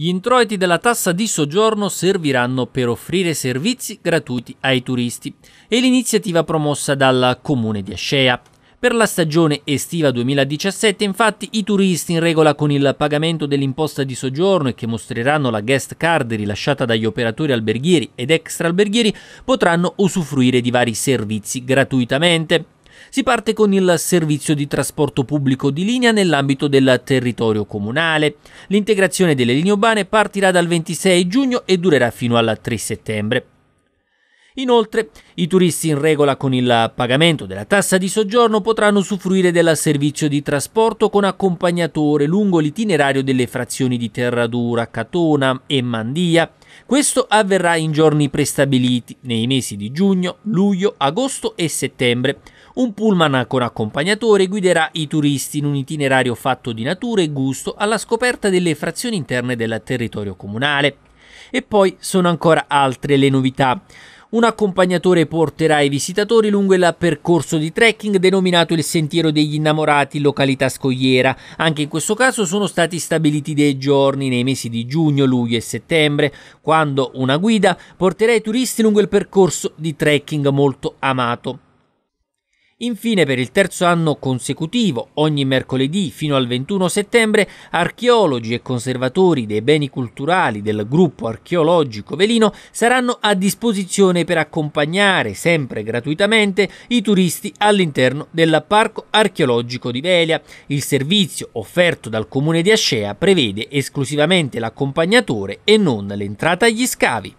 Gli introiti della tassa di soggiorno serviranno per offrire servizi gratuiti ai turisti e l'iniziativa promossa dal comune di Ascea. Per la stagione estiva 2017 infatti i turisti in regola con il pagamento dell'imposta di soggiorno e che mostreranno la guest card rilasciata dagli operatori alberghieri ed extra alberghieri potranno usufruire di vari servizi gratuitamente. Si parte con il servizio di trasporto pubblico di linea nell'ambito del territorio comunale. L'integrazione delle linee urbane partirà dal 26 giugno e durerà fino al 3 settembre. Inoltre, i turisti in regola con il pagamento della tassa di soggiorno potranno usufruire del servizio di trasporto con accompagnatore lungo l'itinerario delle frazioni di Terradura, Catona e Mandia. Questo avverrà in giorni prestabiliti, nei mesi di giugno, luglio, agosto e settembre, un pullman con accompagnatore guiderà i turisti in un itinerario fatto di natura e gusto alla scoperta delle frazioni interne del territorio comunale. E poi sono ancora altre le novità. Un accompagnatore porterà i visitatori lungo il percorso di trekking denominato il Sentiero degli Innamorati, località Scogliera. Anche in questo caso sono stati stabiliti dei giorni nei mesi di giugno, luglio e settembre, quando una guida porterà i turisti lungo il percorso di trekking molto amato. Infine, per il terzo anno consecutivo, ogni mercoledì fino al 21 settembre, archeologi e conservatori dei beni culturali del gruppo archeologico Velino saranno a disposizione per accompagnare, sempre gratuitamente, i turisti all'interno del Parco archeologico di Velia. Il servizio offerto dal comune di Ascea prevede esclusivamente l'accompagnatore e non l'entrata agli scavi.